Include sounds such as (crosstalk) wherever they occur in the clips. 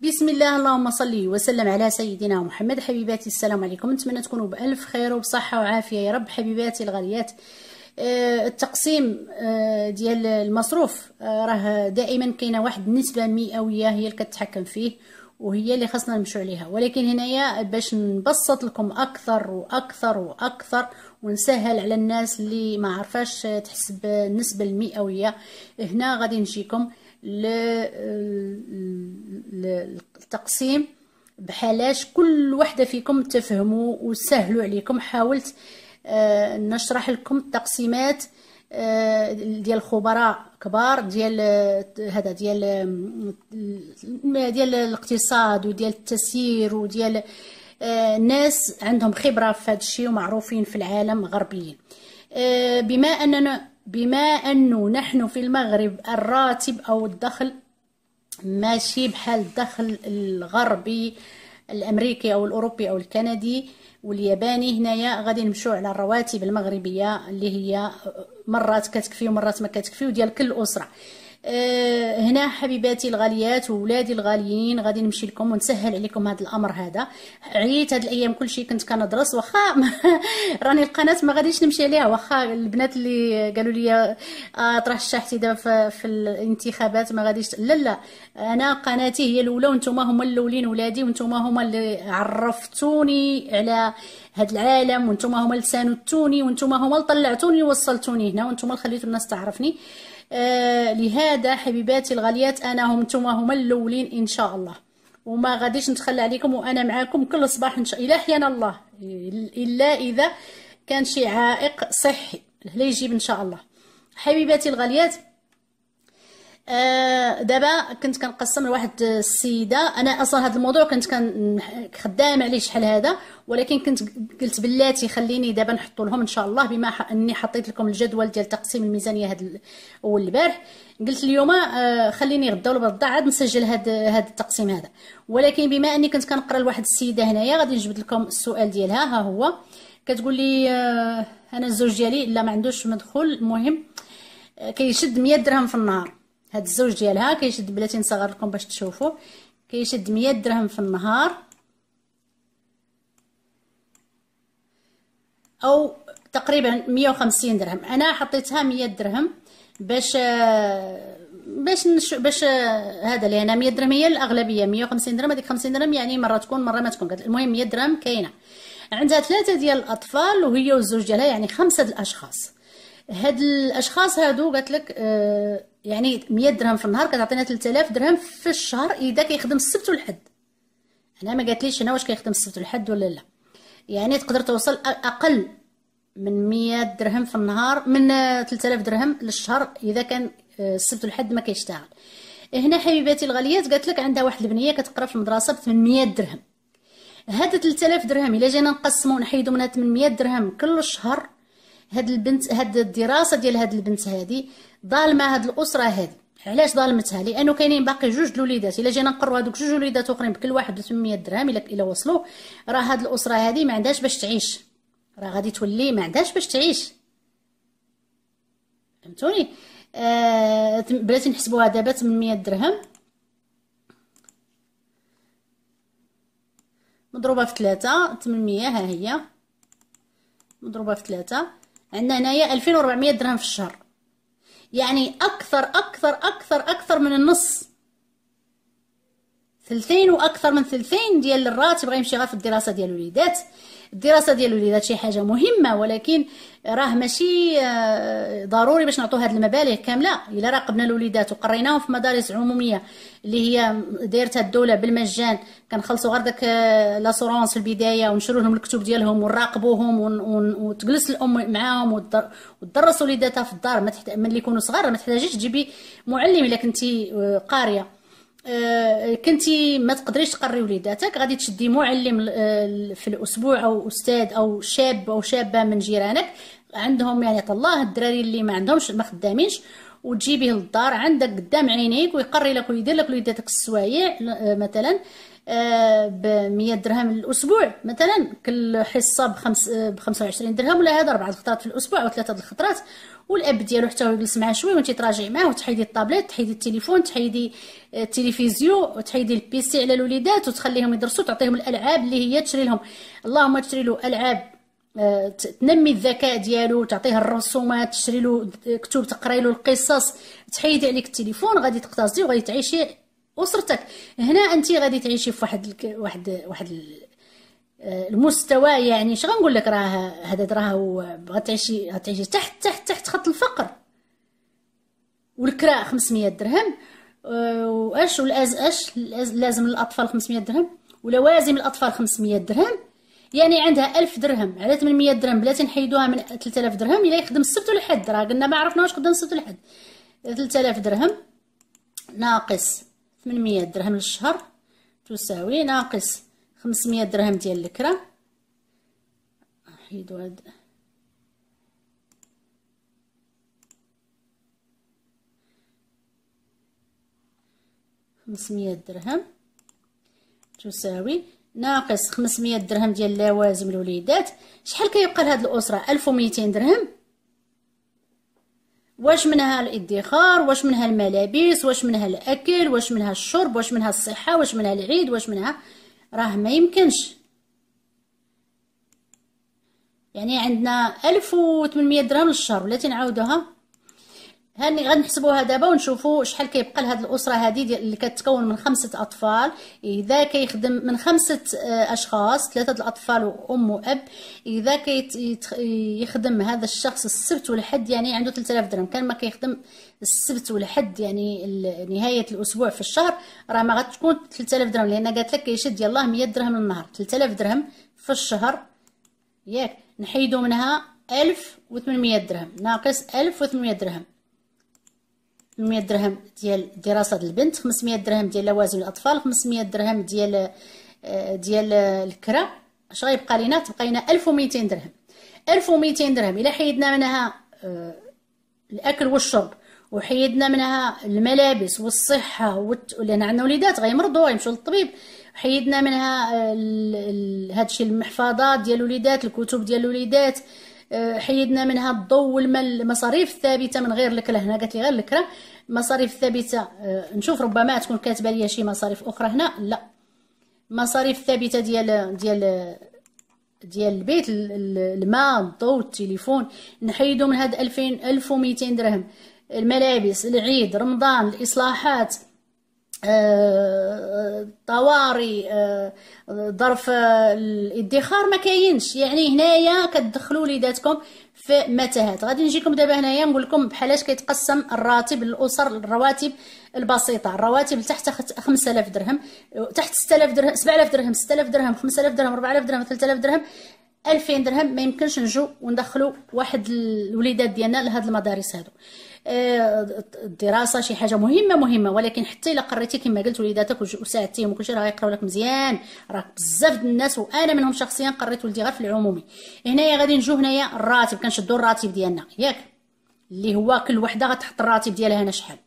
بسم الله اللهم صلي وسلم على سيدنا محمد حبيباتي السلام عليكم نتمنى تكونوا بألف خير وبصحة وعافية يا رب حبيباتي الغاليات آه، التقسيم آه، ديال المصروف آه، راه دائما كاينه واحد النسبه مئويه هي اللي كتحكم فيه وهي اللي خاصنا نمشيو عليها ولكن هنايا باش نبسط لكم اكثر واكثر واكثر ونسهل على الناس اللي ما عرفاش تحسب النسبه المئويه هنا غادي نجيكم للتقسيم بحالاش كل وحدة فيكم تفهموا وسهلوا عليكم حاولت آه، نشرح لكم التقسيمات آه، ديال خبراء كبار ديال هذا ديال ديال الاقتصاد وديال التسيير وديال آه، ناس عندهم خبره في هذا الشيء ومعروفين في العالم غربيين بما اننا بما أنه نحن في المغرب الراتب أو الدخل ماشي بحال الدخل الغربي الامريكي او الاوروبي او الكندي والياباني هنايا غادي نمشيو على الرواتب المغربيه اللي هي مرات كتكفي ومرات ما كتكفي وديال كل اسره آه، هنا حبيباتي الغاليات وولادي الغاليين غادي نمشي لكم ونسهل عليكم هذا الامر هذا عييت هاد الايام كلشي كنت كندرس واخا (laughs) راني القناه ما غاديش نمشي عليها واخا البنات اللي قالوا لي آه طرح دابا في, الانتخابات ما غاديش لا لا انا قناتي هي الاولى وانتم هما الاولين ولادي وانتم هما اللي عرفتوني على هاد العالم وانتم هما اللي ساندتوني وانتم هما اللي طلعتوني ووصلتوني هنا وانتم اللي خليتو الناس تعرفني آه لهذا حبيباتي الغاليات انا هم نتوما هما الاولين ان شاء الله وما غاديش نتخلى عليكم وانا معاكم كل صباح ان شاء الله حيانا الله الا اذا كان شي عائق صحي اللي يجيب ان شاء الله حبيباتي الغاليات آه دابا كنت كنقسم لواحد السيده انا اصلا هذا الموضوع كنت كان خدام عليه شحال هذا ولكن كنت قلت بلاتي خليني دابا نحط لهم ان شاء الله بما اني حطيت لكم الجدول ديال تقسيم الميزانيه هاد اول البارح قلت اليوم آه، خليني غدا ولا بعد عاد نسجل هاد هاد التقسيم هذا ولكن بما اني كنت كنقرا لواحد السيده هنايا غادي نجبد لكم السؤال ديالها ها هو كتقول لي آه، انا الزوج ديالي لا ما عندوش مدخول المهم آه، كيشد 100 درهم في النهار هاد الزوج ديالها كيشد بلاتي نصغر لكم باش تشوفوا كيشد 100 درهم في النهار او تقريبا 150 درهم انا حطيتها 100 درهم باش باش نش... باش هذا لان 100 درهم هي الاغلبيه 150 درهم هذيك 50 درهم يعني مره تكون مره ما تكون المهم 100 درهم كاينه عندها ثلاثه ديال الاطفال وهي والزوج ديالها يعني خمسه د الاشخاص هاد الاشخاص هادو قالت لك آه يعني 100 درهم في النهار كتعطينا 3000 درهم في الشهر اذا كيخدم السبت والحد انا ما قالتليش هنا واش كيخدم السبت والحد ولا لا يعني تقدر توصل اقل من 100 درهم في النهار من 3000 درهم للشهر اذا كان آه، السبت والحد ما كيشتغل هنا حبيباتي الغاليات قالت لك عندها واحد البنيه كتقرا في المدرسه ب 800 درهم هاد 3000 درهم الا جينا نقسمو ونحيدو منها 800 درهم كل شهر هاد البنت هاد الدراسه ديال هاد البنت هادي ظالمه هاد الاسره هادي علاش ظلمتها لانه كاينين باقي جوج الوليدات الا جينا نقروا هذوك جوج وليدات اخرين بكل واحد 800 درهم الا الا وصلوا راه هاد الاسره هادي ما عندهاش باش تعيش راه غادي تولي ما عندهاش باش تعيش فهمتوني آه بلاتي نحسبوها دابا 800 درهم مضروبه في 3 800 ها هي مضروبه في 3 عندنا هنايا 2400 درهم في الشهر يعني اكثر اكثر اكثر اكثر من النص ثلثين واكثر من ثلثين ديال الراتب غيمشي غير في الدراسه ديال الوليدات الدراسه ديال الوليدات شي حاجه مهمه ولكن راه ماشي آه، ضروري باش نعطوا هاد المبالغ كامله الا راقبنا الوليدات وقريناهم في مدارس عموميه اللي هي دايرتها الدوله بالمجان كنخلصوا غير داك آه، لاسورونس في البدايه ونشرو لهم الكتب ديالهم ونراقبوهم ون... وتجلس الام معاهم وتدرس وليداتها في الدار ما تحت... ملي يكونوا صغار ما تحتاجيش تجيبي معلم الا كنتي آه، قاريه آه، كنتي ما تقدريش تقري وليداتك غادي تشدي معلم آه، في الاسبوع او استاذ او شاب او شابه من جيرانك عندهم يعني الله الدراري اللي ما عندهمش ما خدامينش وتجيبيه للدار عندك قدام عينيك ويقري لك ويدير لك وليداتك السوايع آه، مثلا آه، ب 100 درهم الاسبوع مثلا كل حصه ب 25 آه، درهم ولا هذا اربعه الخطرات في الاسبوع او ثلاثه الخطرات والاب ديالو حتى هو يجلس معاه شويه وانت تراجعي معاه وتحيدي الطابليت تحيدي التليفون تحيدي التلفزيون وتحيدي البيسي على الوليدات وتخليهم يدرسوا تعطيهم الالعاب اللي هي تشري لهم اللهم تشري له العاب تنمي الذكاء ديالو تعطيه الرسومات تشري له كتب تقراي له القصص تحيد عليك التليفون غادي تقتصدي وغادي تعيشي اسرتك هنا انت غادي تعيشي في واحد واحد واحد المستوى يعني اش غنقول لك راه هذا راه هو غتعيشي غتعيشي تحت تحت تحت خط الفقر والكراء 500 درهم أه، واش والاز اش لازم للاطفال 500 درهم ولوازم الاطفال 500 درهم يعني عندها ألف درهم على 800 درهم بلا تنحيدوها من 3000 درهم الا يخدم السبت والحد راه قلنا ما عرفناش قدام السبت والحد 3000 درهم ناقص 800 درهم للشهر تساوي ناقص 500 درهم ديال الكرا نحيدو هاد خمسمية درهم تساوي ناقص 500 درهم ديال اللوازم الوليدات شحال كيبقى لهاد الاسره 1200 درهم واش منها الادخار واش منها الملابس واش منها الاكل واش منها الشرب واش منها الصحه واش منها العيد واش منها راه ما يمكنش يعني عندنا 1800 درهم للشهر ولا تنعاودوها هاني غنحسبوها دابا ونشوفوا شحال كيبقى لهاد الاسره هادي اللي كتكون من خمسه اطفال اذا كيخدم من خمسه آه، اشخاص ثلاثه الاطفال وام واب اذا كيخدم هذا الشخص السبت والحد يعني عنده 3000 درهم كان ما كيخدم السبت والحد يعني نهايه الاسبوع في الشهر راه ما غتكون 3000 درهم لان قالت لك كيشد يلاه 100 درهم النهار 3000 درهم في الشهر ياك نحيدوا منها 1800 درهم ناقص 1800 درهم مية درهم ديال دراسه البنت خمسمية درهم ديال لوازم الاطفال خمسمية درهم ديال آه، ديال الكرا اش غيبقى لينا تبقى لينا ألف وميتين درهم ألف وميتين درهم الا حيدنا منها آه، الاكل والشرب وحيدنا منها الملابس والصحه والت... لان عندنا وليدات غيمرضو غيمشيو للطبيب حيدنا منها هادشي المحفظات ديال الوليدات الكتب ديال الوليدات آه، حيدنا منها الضوء والمال المصاريف الثابته من غير الكره هنا قالت لي غير الكره مصاريف ثابته آه، نشوف ربما تكون كاتبه لي شي مصاريف اخرى هنا لا مصاريف ثابته ديال ديال ديال البيت الماء الضوء التليفون نحيدو من هاد 2000 1200 درهم الملابس العيد رمضان الاصلاحات آه، طوارئ آه، ظرف آه، الادخار ما كاينش يعني هنايا كتدخلوا وليداتكم في متاهات غادي نجيكم دابا هنايا نقول لكم بحالاش كيتقسم الراتب للاسر الرواتب البسيطه الرواتب تحت 5000 درهم تحت 6000 درهم 7000 درهم 6000 درهم 5000 درهم 4000 درهم 3000 درهم 2000 درهم ما يمكنش نجو وندخلوا واحد الوليدات ديالنا لهاد المدارس هادو آه، الدراسه شي حاجه مهمه مهمه ولكن حتى الا قريتي كما قلت وليداتك وساعدتيهم وكلشي راه غيقراو لك مزيان راه بزاف د الناس وانا منهم شخصيا قريت ولدي غير في العمومي هنايا غادي نجو هنايا الراتب كنشدو الراتب ديالنا ياك اللي هو كل وحده غتحط الراتب ديالها هنا شحال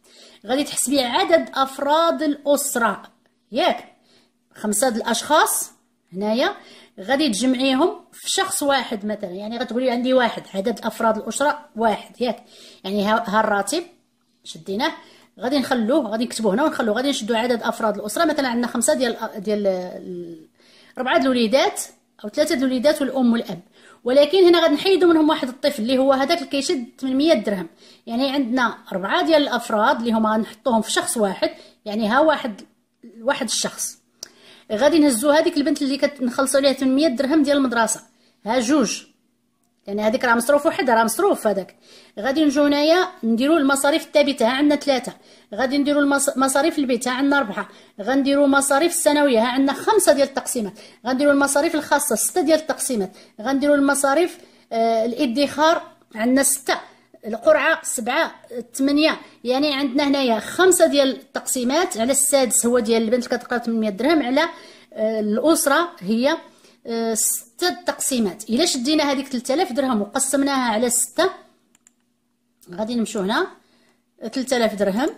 غادي تحسبي عدد افراد الاسره ياك خمسه الاشخاص هنايا غادي تجمعيهم في شخص واحد مثلا يعني غتقولي عندي واحد عدد افراد الاسره واحد ياك يعني ها الراتب شديناه غادي نخلوه غادي نكتبوه هنا ونخلوه غادي نشدو عدد افراد الاسره مثلا عندنا خمسه ديال ديال ربعه الوليدات او ثلاثه الوليدات والام والاب ولكن هنا غادي نحيدو منهم واحد الطفل اللي هو هذاك اللي كيشد 800 درهم يعني عندنا ربعه ديال الافراد اللي هما غنحطوهم في شخص واحد يعني ها واحد واحد الشخص غادي نهزو هذيك البنت اللي كنخلصوا عليها 800 درهم ديال المدرسه ها جوج لان يعني هذيك راه مصروف وحده راه مصروف هذاك غادي نجيو هنايا نديرو المصاريف الثابته ها عندنا ثلاثه غادي نديرو مصاريف البيت ها عندنا ربعه غنديرو مصاريف السنويه ها عندنا خمسه ديال التقسيمات غنديرو المصاريف الخاصه سته ديال التقسيمات غنديرو المصاريف آه الادخار عندنا سته القرعه سبعه ثمانيه يعني عندنا هنايا خمسه ديال التقسيمات على السادس هو ديال البنت كتلقى 800 درهم على آه، الاسره هي آه، سته التقسيمات الا شدينا هذيك 3000 درهم وقسمناها على سته غادي نمشيو هنا 3000 درهم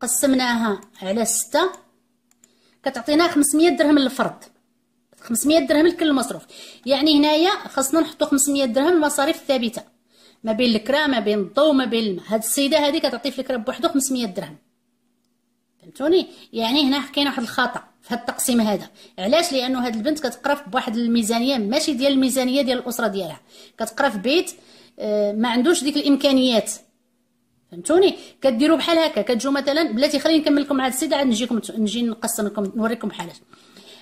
قسمناها على سته كتعطينا 500 درهم للفرد 500 درهم لكل مصروف يعني هنايا خاصنا نحطو 500 درهم المصاريف الثابته ما بين الكرا ما بين الضوء ما بين الماء هاد السيده هادي كتعطي في الكرا بوحدو 500 درهم فهمتوني يعني هنا كاين واحد الخطا في هاد التقسيم هذا علاش لانه هاد البنت كتقرا في بواحد الميزانيه ماشي ديال الميزانيه ديال الاسره ديالها كتقرا في بيت آه، ما عندوش ديك الامكانيات فهمتوني كديروا بحال هكا كتجوا مثلا بلاتي خليني نكمل لكم عاد السيده عاد نجيكم نجي نقسم لكم نوريكم بحالاش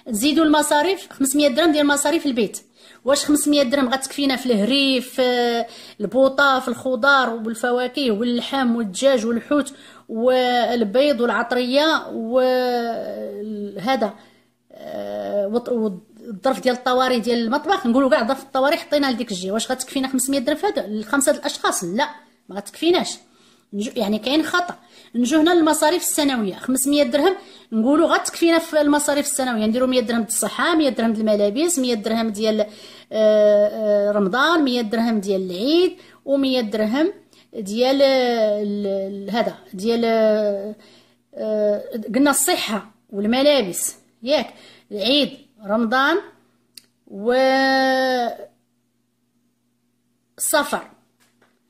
تزيدوا المصاريف 500 درهم ديال مصاريف البيت واش 500 درهم غتكفينا في الهريف في البوطه في الخضار والفواكه واللحم والدجاج والحوت والبيض والعطريه وهذا آه، والظرف ديال الطواري ديال المطبخ نقولوا كاع ظرف الطواري حطينا لديك الجهه واش غتكفينا 500 درهم في هذا الخمسه الاشخاص لا ما غتكفيناش يعني كاين خطا نجو هنا للمصاريف السنويه 500 درهم نقولوا غتكفينا في المصاريف السنويه نديروا 100 درهم ديال الصحه 100 درهم ديال الملابس 100 درهم ديال آه، آه، رمضان 100 درهم ديال العيد و100 درهم ديال آه، هذا ديال قلنا الصحه والملابس ياك العيد رمضان و السفر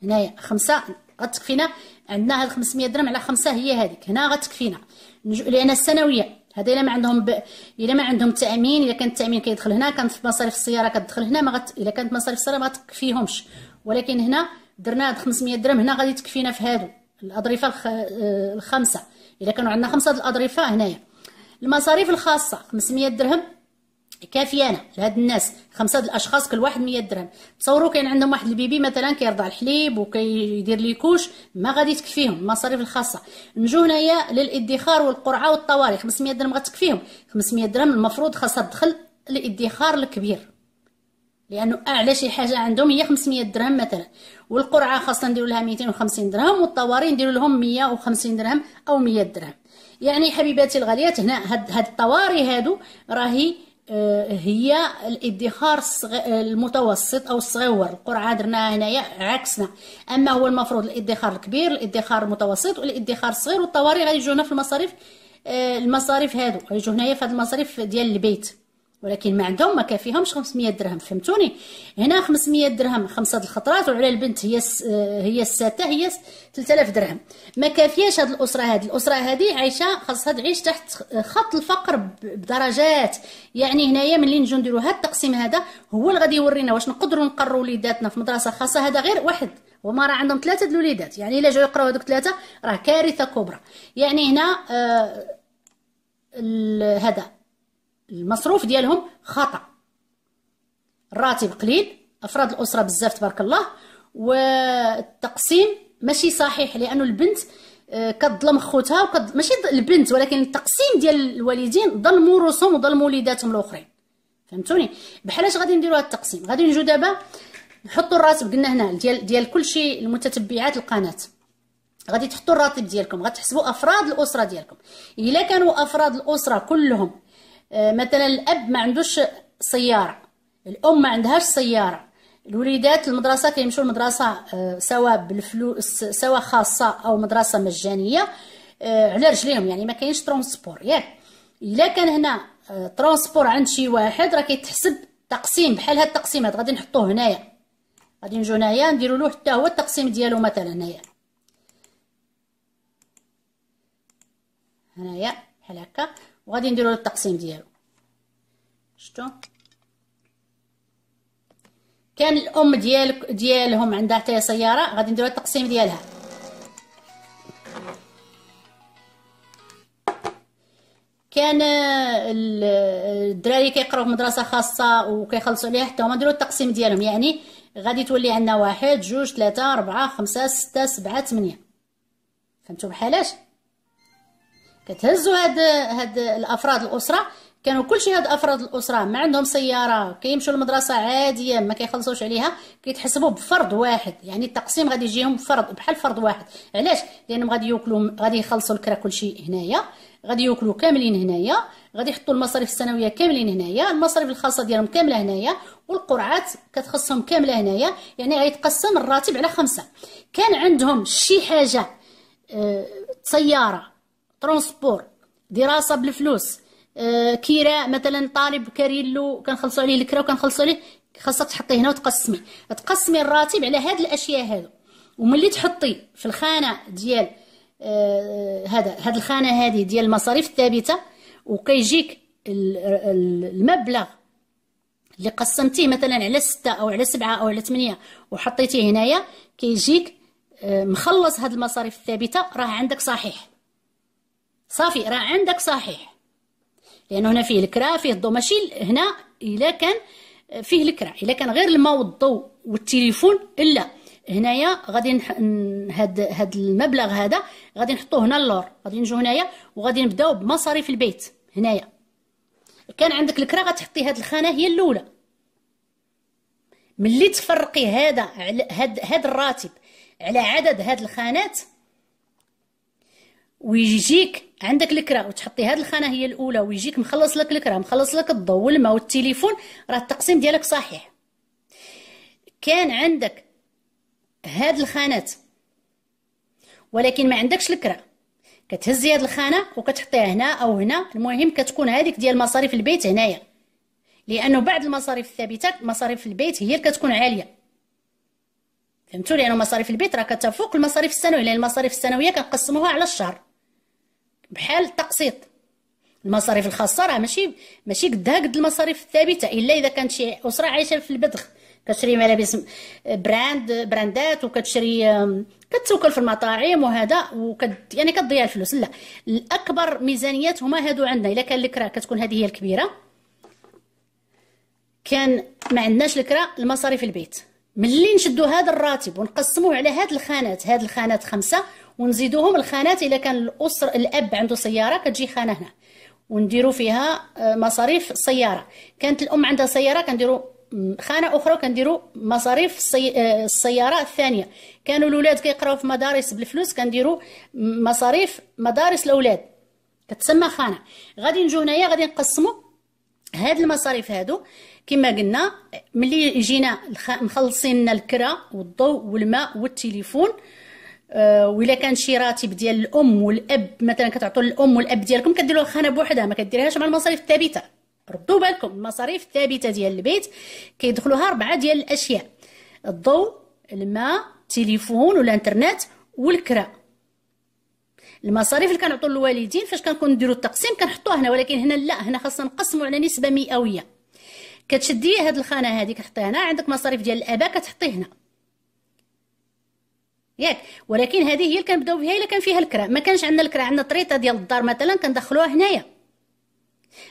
هنايا خمسة غتكفينا عندنا هاد 500 درهم على خمسة هي هذيك هنا غتكفينا لان السنويه هذا الا ما عندهم ب... الا ما عندهم تامين الا كان التامين كيدخل هنا كانت مصاريف السياره كتدخل هنا ما غت... الا كانت مصاريف السياره ما تكفيهمش ولكن هنا درنا هاد 500 درهم هنا غادي تكفينا في هادو الاضرفه الخ... الخمسه الا كانوا عندنا خمسه الاضرفه هنايا المصاريف الخاصه 500 درهم كافي انا لهاد الناس خمسه د الاشخاص كل واحد مية درهم تصوروا كاين عندهم واحد البيبي مثلا كيرضع الحليب وكيدير لي كوش ما غادي تكفيهم المصاريف الخاصه نجو هنايا للادخار والقرعه والطوارئ 500 درهم غتكفيهم 500 درهم المفروض خاصها تدخل للادخار الكبير لانه اعلى شي حاجه عندهم هي 500 درهم مثلا والقرعه خاصنا نديروا لها 250 درهم والطوارئ نديروا لهم 150 درهم او 100 درهم يعني حبيباتي الغاليات هنا هاد, هاد الطوارئ هادو راهي آه، هي الادخار المتوسط او الصغيور القرعه درناها هنايا عكسنا اما هو المفروض الادخار الكبير الادخار المتوسط والادخار الصغير والطوارئ هنا في المصاريف آه، المصاريف هادو غيجيو هنايا في هاد المصاريف ديال البيت ولكن ما عندهم ما كافيهمش 500 درهم فهمتوني هنا 500 درهم خمسه الخطرات وعلى البنت هي س... هي الساته هي 3000 درهم ما كافياش هاد الاسره هاد الاسره هادي عايشه خاصها تعيش تحت خط الفقر بدرجات يعني هنايا ملي نجو نديرو هاد التقسيم هذا هو اللي غادي يورينا واش نقدروا نقروا وليداتنا في مدرسه خاصه هذا غير واحد وما راه عندهم ثلاثه د الوليدات يعني الا جاو يقراو هذوك ثلاثه راه كارثه كبرى يعني هنا آه هذا المصروف ديالهم خطا الراتب قليل افراد الاسره بزاف تبارك الله والتقسيم ماشي صحيح لانه البنت آه، كتظلم خوتها وكد... ماشي البنت ولكن التقسيم ديال الوالدين ظلموا روسهم وظلموا وليداتهم الاخرين فهمتوني بحالاش غادي نديروا هذا التقسيم غادي نجو دابا نحطوا الراتب قلنا هنا ديال ديال كلشي المتتبعات القناه غادي تحطوا الراتب ديالكم غتحسبوا افراد الاسره ديالكم الا كانوا افراد الاسره كلهم آه، مثلا الاب ما عندوش سياره الام ما عندهاش سياره الوليدات المدرسه كيمشيو المدرسه سواء بالفلوس سواء خاصه او مدرسه مجانيه آه، على رجليهم يعني ما كاينش ترونسبور ياك الا كان هنا ترونسبور آه، عند شي واحد راه كيتحسب تقسيم بحال هاد التقسيمات غادي نحطوه هنايا غادي نجو هنايا نديرو له حتى هو التقسيم ديالو مثلا هنايا هنايا بحال هكا وغادي نديرو التقسيم ديالو شتو كان الام ديال ديالهم عندها حتى سياره غادي نديرو التقسيم ديالها كان الدراري كيقراو في مدرسه خاصه وكيخلصوا عليها حتى هما نديرو التقسيم ديالهم يعني غادي تولي عندنا واحد جوج ثلاثة أربعة خمسة ستة سبعة ثمانية فهمتوا بحالاش كتهزوا هاد هاد الافراد الاسره كانوا كلشي هاد افراد الاسره ما عندهم سياره كيمشيو للمدرسه عاديه ما كيخلصوش عليها كيتحسبوا بفرد واحد يعني التقسيم غادي يجيهم فرد بحال فرد واحد علاش لانهم غادي ياكلوا غادي يخلصوا الكرا كلشي هنايا غادي ياكلوا كاملين هنايا غادي يحطوا المصاريف السنويه كاملين هنايا المصاريف الخاصه ديالهم كامله هنايا والقرعات كتخصهم كامله هنايا يعني غيتقسم الراتب على خمسه كان عندهم شي حاجه آه، سياره ترونسبور دراسه بالفلوس آه، كيرا مثلا طالب كاريلو كنخلصوا عليه الكرا وكنخلصوا عليه خاصك تحطي هنا وتقسمي تقسمي الراتب على هاد الاشياء هادو وملي تحطي في الخانه ديال آه هاد الخانه هذه ديال المصاريف الثابته وكيجيك المبلغ اللي قسمتيه مثلا على ستة او على سبعة او على ثمانية وحطيتيه هنايا كيجيك آه، مخلص هاد المصاريف الثابته راه عندك صحيح صافي راه عندك صحيح لان هنا فيه الكرا فيه الضو ماشي هنا الا كان فيه الكرا الا كان غير الماء والضو والتليفون لا هنايا غادي هاد هاد المبلغ هذا غادي نحطوه هنا اللور غادي نجو هنايا وغادي نبداو بمصاريف البيت هنايا كان عندك الكرا غتحطي هاد الخانه هي الاولى ملي تفرقي هذا هاد هاد الراتب على عدد هاد الخانات ويجيك عندك الكره وتحطي هذه الخانه هي الاولى ويجيك مخلص لك الكره مخلص لك الضوء والماء والتليفون راه التقسيم ديالك صحيح كان عندك هاد الخانات ولكن ما عندكش الكره كتهزي هاد الخانه وكتحطيها هنا او هنا المهم كتكون هذيك ديال مصاريف البيت هنايا لانه بعد المصاريف الثابته مصاريف البيت هي اللي كتكون عاليه فهمتوا لانه مصاريف البيت راه كتفوق المصاريف السنويه لان المصاريف السنويه كنقسموها على الشهر بحال التقسيط المصاريف الخاصه راه ماشي ماشي قدها قد المصاريف الثابته الا اذا كانت شي اسره عايشه في البذخ كتشري ملابس براند براندات وكتشري كتوكل في المطاعم وهذا وكد يعني كتضيع الفلوس لا الاكبر ميزانيات هما هادو عندنا الا كان الكرا كتكون هذه هي الكبيره كان ما عندناش الكرا المصاريف البيت ملي نشدو هذا الراتب ونقسموه على هاد الخانات هاد الخانات خمسة ونزيدوهم الخانات الا كان الاسر الاب عنده سياره كتجي خانه هنا ونديروا فيها آه، مصاريف السياره كانت الام عندها سياره كنديروا خانه اخرى كنديروا مصاريف آه، السياره الثانيه كانوا الاولاد كيقراو في مدارس بالفلوس كنديروا مصاريف مدارس الاولاد كتسمى خانه غادي نجو هنايا غادي نقسموا هاد المصاريف هادو كما قلنا ملي جينا مخلصين لنا الكرا والضوء والماء والتليفون آه، وإلا كان شي راتب ديال الأم والأب مثلا كتعطوا الأم والأب ديالكم كديروا الخانة بوحدها ما كديريهاش مع المصاريف الثابتة ردوا بالكم المصاريف الثابتة ديال البيت كيدخلوها أربعة ديال الأشياء الضوء الماء التليفون ولا الانترنت والكرا المصاريف اللي كنعطوا للوالدين فاش كنكون نديروا التقسيم كنحطوها هنا ولكن هنا لا هنا خاصنا نقسموا على نسبه مئويه كتشدي هاد الخانه هذه كتحطيها هنا عندك مصاريف ديال الاباء كتحطيه هنا ياك ولكن هذه هي اللي كنبداو بها الا كان فيها الكراء ما كانش عندنا الكراء عندنا طريطه ديال الدار مثلا كندخلوها هنايا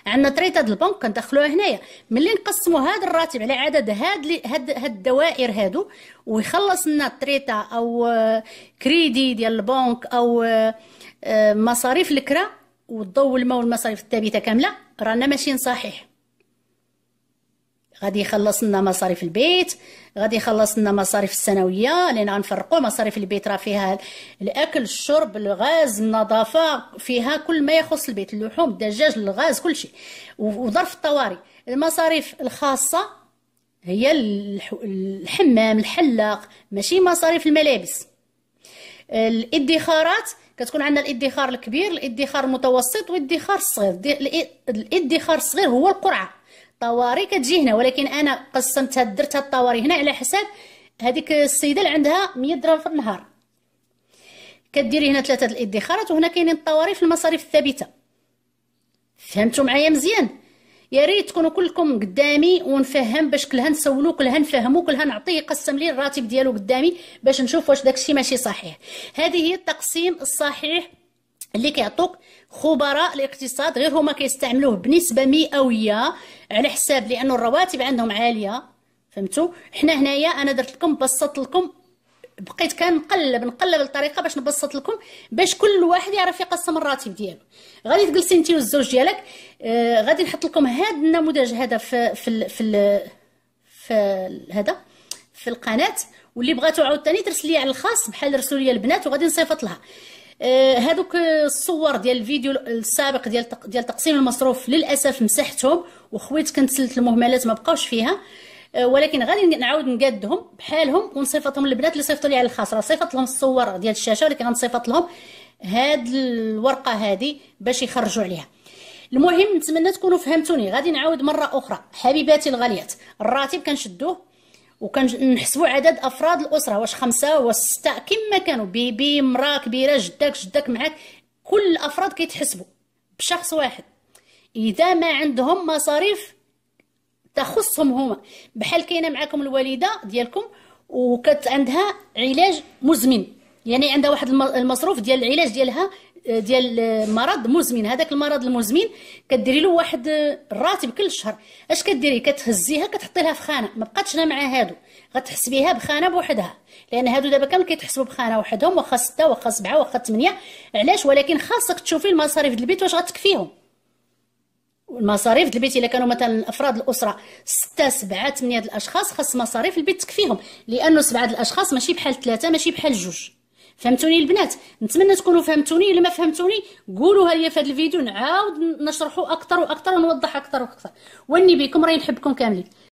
عندنا طريطه ديال البنك كندخلوها هنايا ملي نقسموا هذا الراتب على عدد هاد هاد, هاد الدوائر هادو ويخلص لنا الطريطه او آه، كريدي ديال البنك او آه، آه، مصاريف الكراء والضوء والماء والمصاريف الثابته كامله رانا ماشيين صحيح غادي يخلص لنا مصاريف البيت غادي يخلص لنا مصاريف السنويه لان غنفرقوا مصاريف البيت راه فيها الاكل الشرب الغاز النظافه فيها كل ما يخص البيت اللحوم الدجاج الغاز كل شيء وظرف الطوارئ المصاريف الخاصه هي الحمام الحلاق ماشي مصاريف الملابس الادخارات كتكون عندنا الادخار الكبير الادخار المتوسط والادخار الصغير الادخار الصغير هو القرعه الطواري كتجي هنا ولكن انا قسمتها درتها الطواري هنا على حساب هذيك السيده اللي عندها 100 درهم في النهار كديري هنا ثلاثه الادخارات وهنا كاينين الطواري في المصاريف الثابته فهمتوا معايا مزيان يا ريت تكونوا كلكم قدامي ونفهم باش كلها نسولو كلها نفهمو كلها نعطيه يقسم لي الراتب ديالو قدامي باش نشوف واش داكشي ماشي صحيح هذه هي التقسيم الصحيح اللي كيعطوك خبراء الاقتصاد غير هما كيستعملوه بنسبه مئويه على حساب لانه الرواتب عندهم عاليه فهمتوا حنا هنايا انا درت لكم بسطت لكم بقيت كنقلب نقلب الطريقه باش نبسط لكم باش كل واحد يعرف يقسم الراتب ديالو غادي تجلسي انت والزوج ديالك آه غادي نحط لكم هذا النموذج هذا في في ال في ال في هذا في القناه واللي بغاتو عاوتاني ترسل لي على الخاص بحال رسول لي البنات وغادي نصيفط لها آه، هذوك الصور ديال الفيديو السابق ديال ديال تقسيم المصروف للاسف مسحتهم وخويت كنتسلت المهملات ما بقاوش فيها آه، ولكن غادي نعاود نقادهم بحالهم ونصيفطهم للبنات اللي صيفطوا لي على الخاص راه صيفط لهم الصور ديال الشاشه ولكن غنصيفط لهم هاد الورقه هادي باش يخرجوا عليها المهم نتمنى تكونوا فهمتوني غادي نعاود مره اخرى حبيباتي الغاليات الراتب كنشدوه وكنحسبوا عدد افراد الاسره واش خمسه واش سته كما كانوا بيبي مراه كبيره جدك جدك معاك كل الافراد كيتحسبوا بشخص واحد اذا ما عندهم مصاريف تخصهم هما بحال كاينه معاكم الوالده ديالكم وكت عندها علاج مزمن يعني عندها واحد المصروف ديال العلاج ديالها ديال مرض مزمن هذاك المرض المزمن كديري له واحد الراتب كل شهر اش كديري كتهزيها كتحطي لها في خانه ما بقاتش مع هادو غتحسبيها بخانه بوحدها لان هادو دابا كامل كيتحسبوا بخانه وحدهم واخا سته واخا سبعه واخا ثمانيه علاش ولكن خاصك تشوفي المصاريف ديال البيت واش غتكفيهم المصاريف ديال البيت الا كانوا مثلا افراد الاسره سته سبعه ثمانيه الاشخاص خاص مصاريف البيت تكفيهم لانه سبعه الاشخاص ماشي بحال ثلاثه ماشي بحال جوج فهمتوني البنات نتمنى تكونوا فهمتوني الا ما فهمتوني قولوها لي في هذا الفيديو نعاود نشرحه اكثر واكثر ونوضح اكثر واكثر واني بكم راني نحبكم كاملين